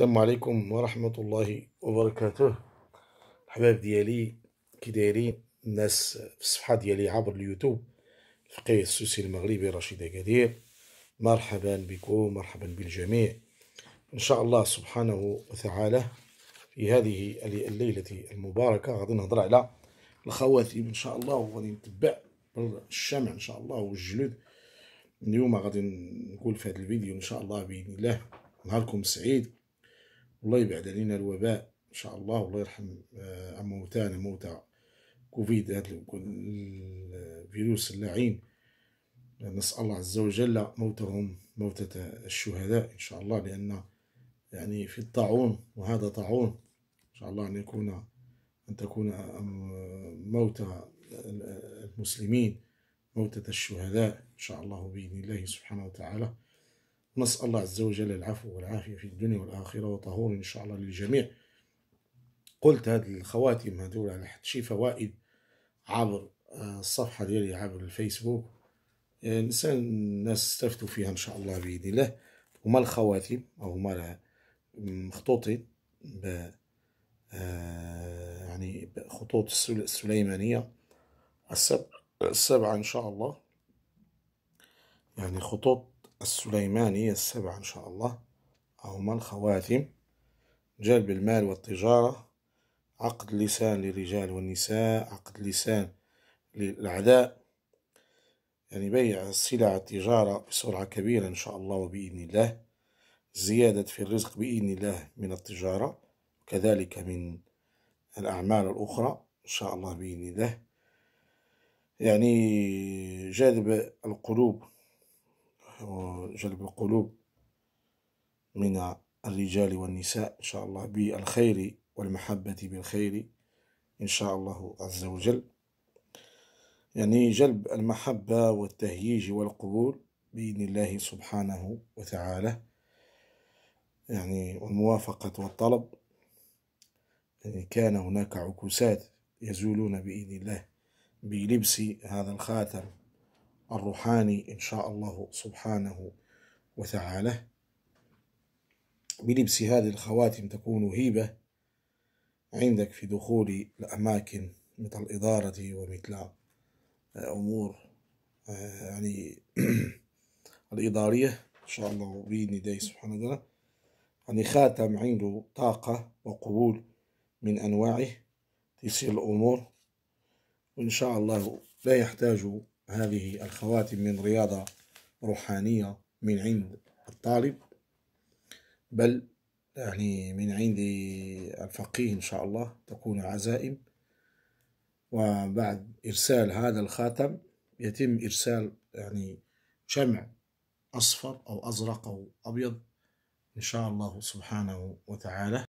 السلام عليكم ورحمة الله وبركاته الحباب ديالي كي دايرين الناس في الصفحة ديالي عبر اليوتيوب الفقيه السوسي المغربي رشيد أكادير مرحبا بكم مرحبا بالجميع إن شاء الله سبحانه وتعالى في هذه الليلة المباركة غادي نهضر على الخواتيم إن شاء الله وغادي نتبع الشمع إن شاء الله والجلود اليوم غادي نقول في هذا الفيديو إن شاء الله بإذن الله نهاركم سعيد الله يبعد علينا الوباء ان شاء الله والله يرحم آه، موتانا موتى كوفيد هذا الفيروس اللعين نسال الله عز وجل موتهم موتة الشهداء ان شاء الله لان يعني في الطاعون وهذا طاعون ان شاء الله ان يكون ان تكون آه، موتى المسلمين موتة الشهداء ان شاء الله باذن الله سبحانه وتعالى نسأل الله عز وجل العفو والعافية في الدنيا والآخرة وطهور إن شاء الله للجميع قلت هذه الخواتم هذول على شي فوائد عبر آه، الصفحة ديالي عبر الفيسبوك آه، نسأل الناس استفتوا فيها إن شاء الله بإذن الله هما الخواتم أو هما مخطوطين ب آه، يعني بخطوط السليمانية السبعة إن شاء الله يعني خطوط السليمانية السبعة إن شاء الله هما الخواتم جلب المال والتجارة عقد لسان للرجال والنساء عقد لسان للأعداء يعني بيع السلع التجارة بسرعة كبيرة إن شاء الله وبإذن الله زيادة في الرزق بإذن الله من التجارة وكذلك من الأعمال الأخرى إن شاء الله بإذن الله يعني جذب القلوب وجلب القلوب من الرجال والنساء إن شاء الله بالخير والمحبة بالخير إن شاء الله عز وجل يعني جلب المحبة والتهييج والقبول بإذن الله سبحانه وتعالى يعني والموافقة والطلب يعني كان هناك عكوسات يزولون بإذن الله بلبس هذا الخاتم الروحاني إن شاء الله سبحانه وتعالى بلبس هذه الخواتم تكون هيبة عندك في دخول الأماكن مثل الإدارة ومثل آه، أمور آه، يعني الإدارية إن شاء الله بإذن الله سبحانه وتعالى يعني خاتم عنده طاقة وقبول من أنواعه تيسير الأمور وإن شاء الله لا يحتاج هذه الخواتم من رياضة روحانية من عند الطالب بل يعني من عند الفقيه إن شاء الله تكون عزائم وبعد إرسال هذا الخاتم يتم إرسال يعني شمع أصفر أو أزرق أو أبيض إن شاء الله سبحانه وتعالى